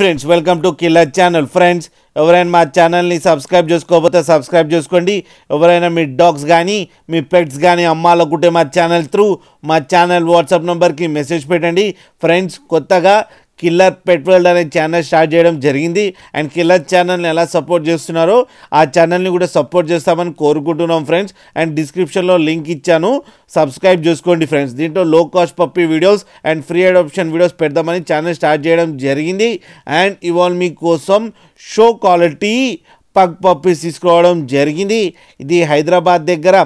friends welcome to Killer channel friends ఎవరైనా మా ఛానల్ని సబ్స్క్రైబ్ చేసుకోకపోతే సబ్స్క్రైబ్ చేసుకోండి ఎవరైనా మీ డాగ్స్ కానీ మీ పెట్స్ కానీ కుట్టే మా ఛానల్ త్రూ మా ఛానల్ వాట్సాప్ నెంబర్కి మెసేజ్ పెట్టండి ఫ్రెండ్స్ కొత్తగా కిల్లర్ పెట్ వరల్డ్ అనే ఛానల్ స్టార్ట్ చేయడం జరిగింది అండ్ కిల్లర్ ఛానల్ని ఎలా సపోర్ట్ చేస్తున్నారో ఆ ఛానల్ని కూడా సపోర్ట్ చేస్తామని కోరుకుంటున్నాం ఫ్రెండ్స్ అండ్ డిస్క్రిప్షన్లో లింక్ ఇచ్చాను సబ్స్క్రైబ్ చేసుకోండి ఫ్రెండ్స్ దీంట్లో low cost puppy videos and free adoption videos పెడదామని ఛానల్ స్టార్ట్ చేయడం జరిగింది అండ్ ఇవాళ మీకోసం షో క్వాలిటీ పగ్ పప్పీస్ తీసుకోవడం జరిగింది ఇది హైదరాబాద్ దగ్గర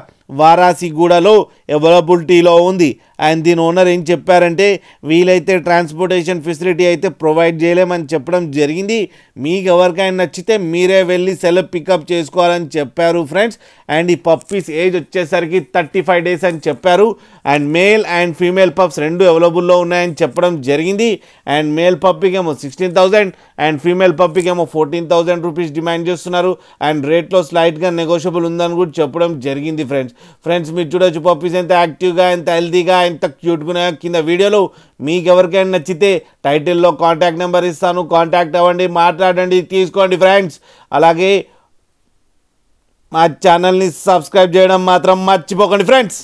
వారాసిగూడలో అవైలబిలిటీలో ఉంది అండ్ దీని ఓనర్ ఏం చెప్పారంటే వీలైతే ట్రాన్స్పోర్టేషన్ ఫెసిలిటీ అయితే ప్రొవైడ్ చేయలేమని చెప్పడం జరిగింది మీకు ఎవరికైనా నచ్చితే మీరే వెళ్ళి సెలవు పికప్ చేసుకోవాలని చెప్పారు ఫ్రెండ్స్ అండ్ ఈ పప్పీస్ ఏజ్ వచ్చేసరికి థర్టీ ఫైవ్ డేస్ అని చెప్పారు and male and female pups రెండు అవైలబుల్లో ఉన్నాయని చెప్పడం జరిగింది అండ్ మేల్ పప్పికేమో ఏమో సిక్స్టీన్ థౌసండ్ అండ్ ఫీమేల్ పప్పికేమో ఏమో ఫోర్టీన్ థౌసండ్ రూపీస్ డిమాండ్ చేస్తున్నారు అండ్ రేట్లో స్లైట్గా నెగోషియబుల్ ఉందని కూడా చెప్పడం జరిగింది ఫ్రెండ్స్ ఫ్రెండ్స్ ఫ్రెండ్స్ మీరు చూడొచ్చు పప్పీస్ ఎంత యాక్టివ్గా ఎంత హెల్దీగా ఎంత క్యూట్గా కింద వీడియోలో మీకు ఎవరికైనా నచ్చితే టైటిల్లో కాంటాక్ట్ నెంబర్ ఇస్తాను కాంటాక్ట్ అవ్వండి మాట్లాడండి తీసుకోండి ఫ్రెండ్స్ అలాగే మా ఛానల్ని సబ్స్క్రైబ్ చేయడం మాత్రం మర్చిపోకండి ఫ్రెండ్స్